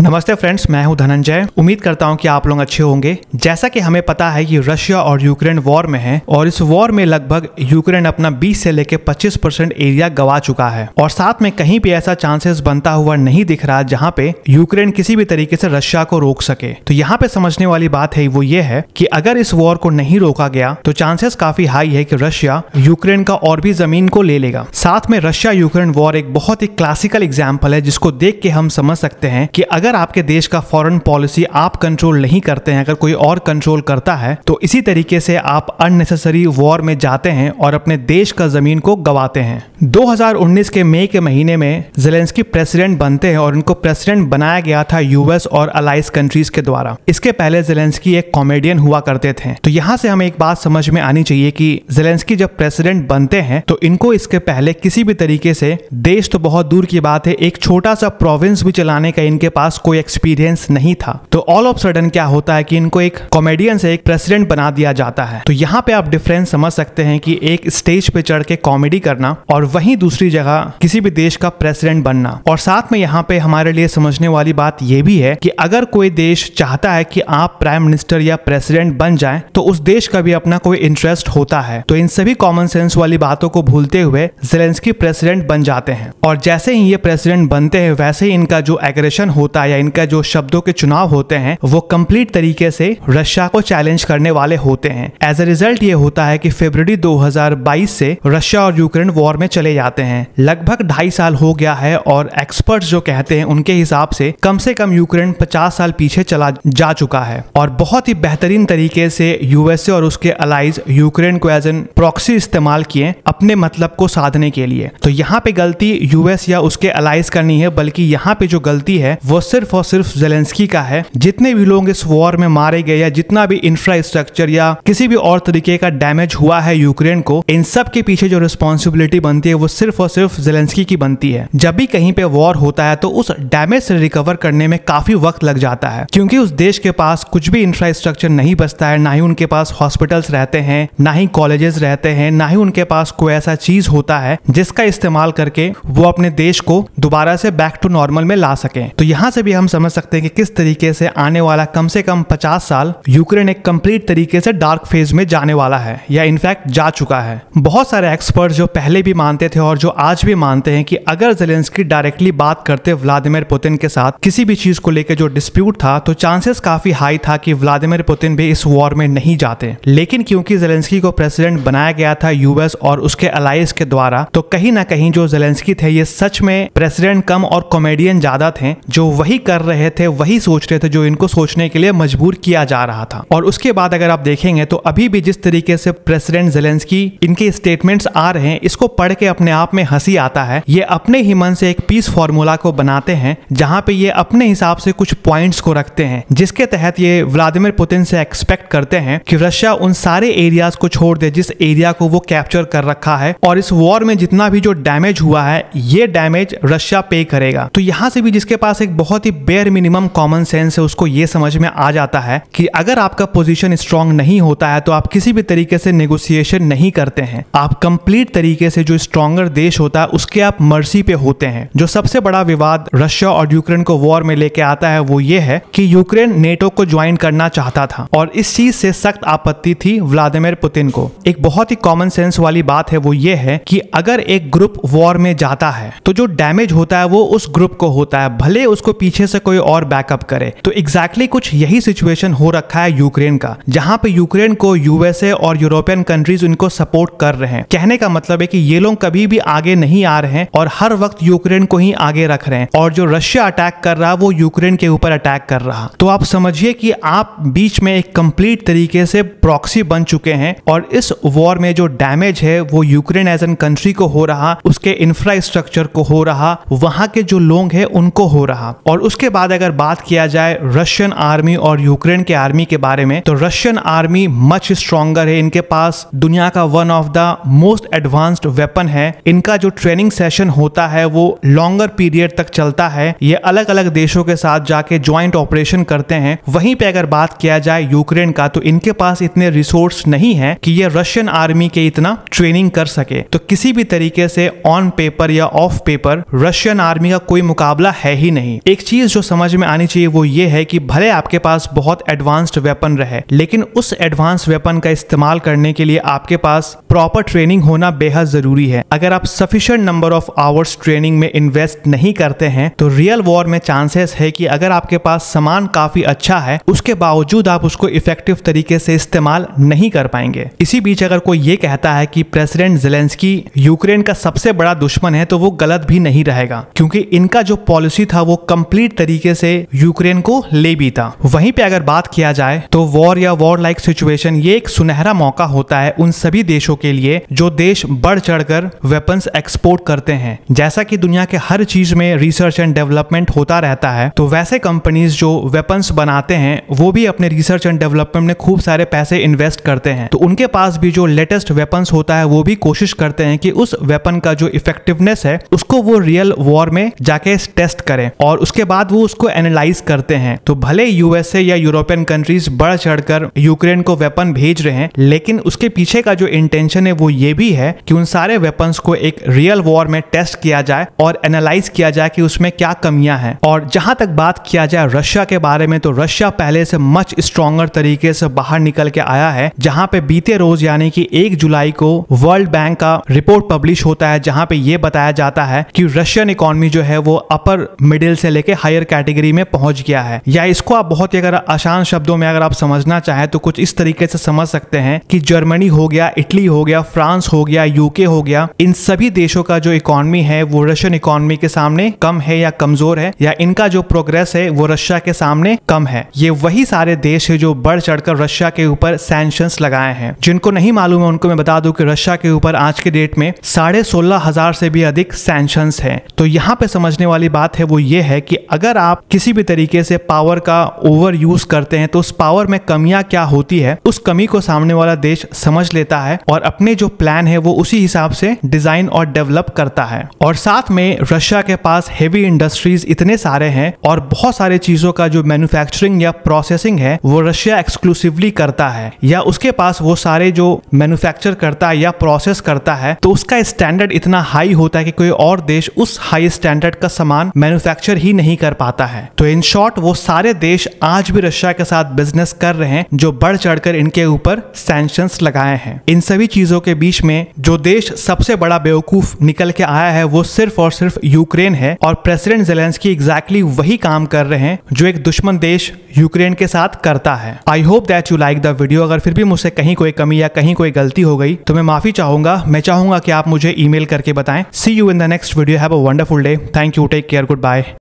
नमस्ते फ्रेंड्स मैं हूं धनंजय उम्मीद करता हूं कि आप लोग अच्छे होंगे जैसा कि हमें पता है कि रशिया और यूक्रेन वॉर में है और इस वॉर में लगभग यूक्रेन अपना 20 से लेकर 25 परसेंट एरिया गवा चुका है और साथ में कहीं भी ऐसा चांसेस बनता हुआ नहीं दिख रहा जहां पे यूक्रेन किसी भी तरीके से रशिया को रोक सके तो यहाँ पे समझने वाली बात है वो ये है की अगर इस वॉर को नहीं रोका गया तो चांसेस काफी हाई है की रशिया यूक्रेन का और भी जमीन को ले लेगा साथ में रशिया यूक्रेन वॉर एक बहुत ही क्लासिकल एग्जाम्पल है जिसको देख के हम समझ सकते हैं की अगर अगर आपके देश का फॉरेन पॉलिसी आप कंट्रोल नहीं करते हैं अगर कोई और कंट्रोल करता है तो इसी तरीके से आप अननेसेसरी वॉर में जाते हैं और अपने देश का जमीन को गवाते हैं 2019 के मई के महीने में जेलेंस्की प्रेसिडेंट बनते हैं और इनको प्रेसिडेंट बनाया गया था यूएस और अलाइस कंट्रीज के द्वारा इसके पहले जेलेंस्की एक कॉमेडियन हुआ करते थे तो यहाँ से हमें एक बात समझ में आनी चाहिए कि जेलेंस्की जब प्रेसिडेंट बनते हैं तो इनको इसके पहले किसी भी तरीके से देश तो बहुत दूर की बात है एक छोटा सा प्रोविंस भी चलाने का इनके पास पास कोई एक्सपीरियंस नहीं था तो ऑल ऑफ सडन क्या होता है कि इनको एक कॉमेडियन से एक प्रेसिडेंट बना दिया जाता है तो यहाँ पे आप डिफरेंस समझ सकते हैं कि एक स्टेज पे चढ़ के कॉमेडी करना और वहीं दूसरी जगह किसी भी देश का प्रेसिडेंट बनना और साथ में यहाँ पे हमारे लिए समझने वाली बात यह भी है कि अगर कोई देश चाहता है कि आप प्राइम मिनिस्टर या प्रेसिडेंट बन जाए तो उस देश का भी अपना कोई इंटरेस्ट होता है तो इन सभी कॉमन सेंस वाली बातों को भूलते हुए जेलेंस्की प्रेसिडेंट बन जाते हैं और जैसे ही ये प्रेसिडेंट बनते हैं वैसे ही इनका जो एग्रेशन होता है या इनका जो शब्दों के चुनाव होते हैं वो कंप्लीट तरीके से रशिया को चैलेंज करने वाले होते हैं एज ए रिजल्ट ये होता है कि फरवरी 2022 से रशिया और यूक्रेन वॉर में चले जाते हैं लगभग ढाई साल हो गया है और एक्सपर्ट जो कहते हैं उनके हिसाब से कम से कम यूक्रेन पचास साल पीछे चला जा चुका है और बहुत ही बेहतरीन तरीके से यूएसए और उसके अलाइज यूक्रेन को एज एन प्रॉक्सी इस्तेमाल किए अपने मतलब को साधने के लिए तो यहाँ पे गलती यूएस या उसके अलाइज करनी है बल्कि यहाँ पे जो गलती है वो सिर्फ सिर्फ और सिर्फ जेलेंस्की का है जितने भी लोग इस वॉर में मारे गए या जितना भी इंफ्रास्ट्रक्चर या किसी भी और तरीके का डैमेज हुआ है यूक्रेन को इन सब के पीछे जो रिस्पॉन्सिबिलिटी बनती है वो सिर्फ और सिर्फ जेलेंस्की की बनती है जब भी कहीं पे वॉर होता है तो उस डैमेज से रिकवर करने में काफी वक्त लग जाता है क्योंकि उस देश के पास कुछ भी इंफ्रास्ट्रक्चर नहीं बचता है ना ही उनके पास हॉस्पिटल्स रहते हैं ना ही कॉलेजेस रहते हैं ना ही उनके पास कोई ऐसा चीज होता है जिसका इस्तेमाल करके वो अपने देश को दोबारा से बैक टू नॉर्मल में ला सके तो यहाँ से भी हम समझ सकते हैं कि किस तरीके से आने वाला कम से कम 50 साल यूक्रेन एक कंप्लीट तरीके से डार्क फेज में जाने वाला है या इनफैक्ट जा चुका है बहुत सारे एक्सपर्ट जो पहले भी मानते थे और जो आज भी मानते हैं कि अगर जेलेंस्की डायरेक्टली बात करते व्लादिमिर पुतिन के साथ किसी भी चीज को लेकर जो डिस्प्यूट था तो चांसेस काफी हाई था कि व्लादिमिर पुतिन भी इस वॉर में नहीं जाते लेकिन क्योंकि जेलेंस्की को प्रेसिडेंट बनाया गया था यूएस और उसके अलाइज के द्वारा तो कहीं ना कहीं जो जेलेंस्की थे ये सच में प्रेसिडेंट कम और कॉमेडियन ज्यादा थे जो वह वही कर रहे थे वही सोच रहे थे जो इनको सोचने के लिए मजबूर किया जा रहा था और उसके बाद अगर आप देखेंगे तो अभी भी जिस तरीके से प्रेसिडेंट जेलेंस्की इनके स्टेटमेंट्स आ रहे हैं इसको पढ़ के अपने आप में हंसी आता है ये अपने ही मन से एक पीस फॉर्मूला को बनाते हैं जहाँ पे ये अपने हिसाब से कुछ पॉइंट्स को रखते हैं जिसके तहत ये व्लादिमिर पुतिन से एक्सपेक्ट करते हैं कि रशिया उन सारे एरियाज को छोड़ दे जिस एरिया को वो कैप्चर कर रखा है और इस वॉर में जितना भी जो डैमेज हुआ है ये डैमेज रशिया पे करेगा तो यहाँ से भी जिसके पास एक बहुत बहुत ही बेयर मिनिमम कॉमन सेंस है उसको ये समझ में आ जाता है कि अगर आपका पोजीशन स्ट्रांग नहीं होता है तो आप किसी भी तरीके से नेगोशिएशन नहीं करते हैं आप कंप्लीट तरीके से जो स्ट्रांगर देश होता है उसके आप मर्सी पे होते हैं जो सबसे बड़ा विवाद रशिया और यूक्रेन को वॉर में लेके आता है वो ये है कि यूक्रेन नेटो को ज्वाइन करना चाहता था और इस चीज से सख्त आपत्ति थी व्लादिमिर पुतिन को एक बहुत ही कॉमन सेंस वाली बात है वो ये है कि अगर एक ग्रुप वॉर में जाता है तो जो डैमेज होता है वो उस ग्रुप को होता है भले उसको पीछे से कोई और बैकअप करे तो एग्जैक्टली exactly कुछ यही सिचुएशन हो रखा है यूक्रेन का जहां पे यूक्रेन को यूएसए और यूरोपियन कंट्रीज उनको सपोर्ट कर रहे हैं कहने का मतलब है कि ये लोग कभी भी आगे नहीं आ रहे हैं और हर वक्त यूक्रेन को ही आगे रख रहे हैं और जो रशिया अटैक कर रहा वो यूक्रेन के ऊपर अटैक कर रहा तो आप समझिए कि आप बीच में एक कंप्लीट तरीके से प्रॉक्सी बन चुके हैं और इस वॉर में जो डैमेज है वो यूक्रेन एज एन कंट्री को हो रहा उसके इंफ्रास्ट्रक्चर को हो रहा वहां के जो लोग हैं उनको हो रहा और और उसके बाद अगर बात किया जाए रशियन आर्मी और यूक्रेन के आर्मी के बारे में तो रशियन आर्मी मच स्ट्रॉन्गर है इनके पास दुनिया का one of the most advanced weapon है इनका जो ट्रेनिंग सेशन होता है वो लॉन्गर पीरियड तक चलता है ये अलग अलग देशों के साथ जाके ज्वाइंट ऑपरेशन करते हैं वहीं पे अगर बात किया जाए यूक्रेन का तो इनके पास इतने रिसोर्स नहीं है कि ये रशियन आर्मी के इतना ट्रेनिंग कर सके तो किसी भी तरीके से ऑन पेपर या ऑफ पेपर रशियन आर्मी का कोई मुकाबला है ही नहीं एक चीज जो समझ में आनी चाहिए वो ये है कि भले आपके पास बहुत एडवांस्ड वेपन रहे लेकिन उस एडवांस वेपन का इस्तेमाल करने के लिए आपके पास प्रॉपर ट्रेनिंग होना बेहद जरूरी है अगर आप sufficient number of hours training में इन्वेस्ट नहीं करते हैं तो रियल वॉर में चांसेस है कि अगर आपके पास सामान काफी अच्छा है उसके बावजूद आप उसको इफेक्टिव तरीके से इस्तेमाल नहीं कर पाएंगे इसी बीच अगर कोई ये कहता है कि प्रेसिडेंट जेलेंस्की यूक्रेन का सबसे बड़ा दुश्मन है तो वो गलत भी नहीं रहेगा क्योंकि इनका जो पॉलिसी था वो कम्प्लीट कंप्लीट तरीके से यूक्रेन को ले भी था वहीं पे अगर बात किया जाए तो वॉर या वॉर लाइक सिचुएशन ये एक सुनहरा मौका होता है उन सभी देशों के लिए जो देश बढ़ चढ़कर वेपन्स एक्सपोर्ट करते हैं जैसा कि दुनिया के हर चीज में रिसर्च एंड डेवलपमेंट होता रहता है तो वैसे कंपनीज जो वेपन्स बनाते हैं वो भी अपने रिसर्च एंड डेवलपमेंट में खूब सारे पैसे इन्वेस्ट करते हैं तो उनके पास भी जो लेटेस्ट वेपन्स होता है वो भी कोशिश करते हैं कि उस वेपन का जो इफेक्टिवनेस है उसको वो रियल वॉर में जाके टेस्ट करें और उसके बाद वो उसको एनालाइज करते हैं तो भले यूएसए या यूरोपियन कंट्रीज बढ़ चढ़कर यूक्रेन को वेपन भेज रहे हैं लेकिन उसके पीछे का जो इंटेंशन है वो ये भी है कि उन सारे वेपन्स को एक रियल वॉर में टेस्ट किया जाए और एनालाइज किया जाए कि उसमें क्या कमियां हैं और जहां तक बात किया जाए रशिया के बारे में तो रशिया पहले से मच स्ट्रॉन्गर तरीके से बाहर निकल के आया है जहां पे बीते रोज यानी कि एक जुलाई को वर्ल्ड बैंक का रिपोर्ट पब्लिश होता है जहां पे ये बताया जाता है कि रशियन इकोनॉमी जो है वो अपर मिडिल से लेके हायर कैटेगरी में पहुंच गया है या इसको आप बहुत ही अगर आसान शब्दों में अगर आप समझना चाहें तो कुछ इस तरीके से समझ सकते हैं कि जर्मनी हो गया इटली हो गया फ्रांस हो गया यूके हो गया इन सभी देशों का जो इकोनॉमी है वो रशियन इकोनॉमी के सामने कम है या कमजोर है या इनका जो प्रोग्रेस है वो रशिया के सामने कम है ये वही सारे देश है जो बढ़ चढ़कर रशिया के ऊपर सैंक्शन लगाए हैं जिनको नहीं मालूम है उनको मैं बता दूं कि रशिया के ऊपर आज के डेट में साढ़े सोलह हजार से भी अधिक सैंक्शन है तो यहाँ पे समझने वाली बात है वो ये है कि कि अगर आप किसी भी तरीके से पावर का ओवर यूज करते हैं तो उस पावर में कमियां क्या होती है उस कमी को सामने वाला देश समझ लेता है और अपने जो प्लान है वो उसी हिसाब से डिजाइन और डेवलप करता है और साथ में रशिया के पास हेवी इंडस्ट्रीज इतने सारे हैं और बहुत सारे चीजों का जो मैन्युफैक्चरिंग या प्रोसेसिंग है वो रशिया एक्सक्लूसिवली करता है या उसके पास वो सारे जो मैन्युफैक्चर करता है या प्रोसेस करता है तो उसका स्टैंडर्ड इतना हाई होता है कि कोई और देश उस हाई स्टैंडर्ड का सामान मैन्युफैक्चर ही नहीं नहीं कर पाता है तो इन शॉर्ट वो सारे देश आज भी रशिया के साथ बिजनेस कर रहे हैं जो बढ़ चढ़कर इनके ऊपर सैंक्शन लगाए हैं इन सभी चीजों के बीच में जो देश सबसे बड़ा बेवकूफ निकल के आया है वो सिर्फ और सिर्फ यूक्रेन है और प्रेसिडेंट जेलेंसकी एग्जैक्टली वही काम कर रहे हैं जो एक दुश्मन देश यूक्रेन के साथ करता है I hope that you like the video अगर फिर भी मुझसे कहीं कोई कमी या कहीं कोई गलती हो गई तो मैं माफी चाहूंगा मैं चाहूंगा कि आप मुझे ईमेल करके बताएं see you in the next video have a wonderful day thank you take care good bye